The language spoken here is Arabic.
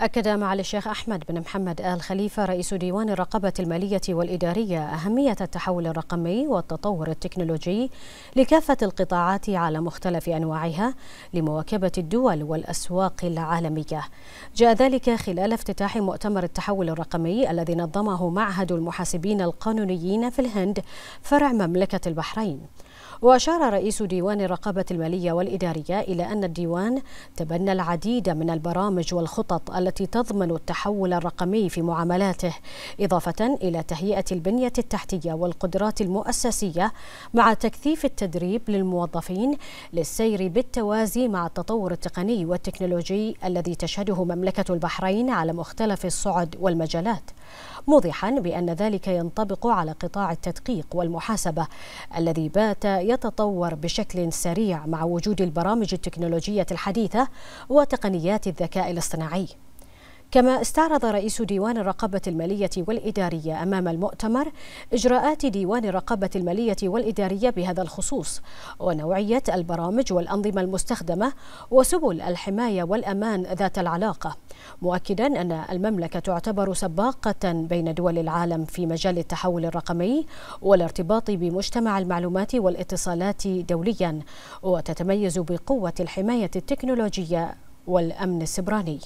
أكد معالي الشيخ أحمد بن محمد آل خليفة رئيس ديوان الرقابة المالية والإدارية أهمية التحول الرقمي والتطور التكنولوجي لكافة القطاعات على مختلف أنواعها لمواكبة الدول والأسواق العالمية. جاء ذلك خلال افتتاح مؤتمر التحول الرقمي الذي نظمه معهد المحاسبين القانونيين في الهند فرع مملكة البحرين. وأشار رئيس ديوان الرقابة المالية والإدارية إلى أن الديوان تبنى العديد من البرامج والخطط التي تضمن التحول الرقمي في معاملاته إضافة إلى تهيئة البنية التحتية والقدرات المؤسسية مع تكثيف التدريب للموظفين للسير بالتوازي مع التطور التقني والتكنولوجي الذي تشهده مملكة البحرين على مختلف الصعد والمجالات موضحا بأن ذلك ينطبق على قطاع التدقيق والمحاسبة الذي بات يتطور بشكل سريع مع وجود البرامج التكنولوجية الحديثة وتقنيات الذكاء الاصطناعي كما استعرض رئيس ديوان الرقابة المالية والإدارية أمام المؤتمر إجراءات ديوان الرقابة المالية والإدارية بهذا الخصوص ونوعية البرامج والأنظمة المستخدمة وسبل الحماية والأمان ذات العلاقة مؤكدا أن المملكة تعتبر سباقة بين دول العالم في مجال التحول الرقمي والارتباط بمجتمع المعلومات والاتصالات دوليا وتتميز بقوة الحماية التكنولوجية والأمن السبراني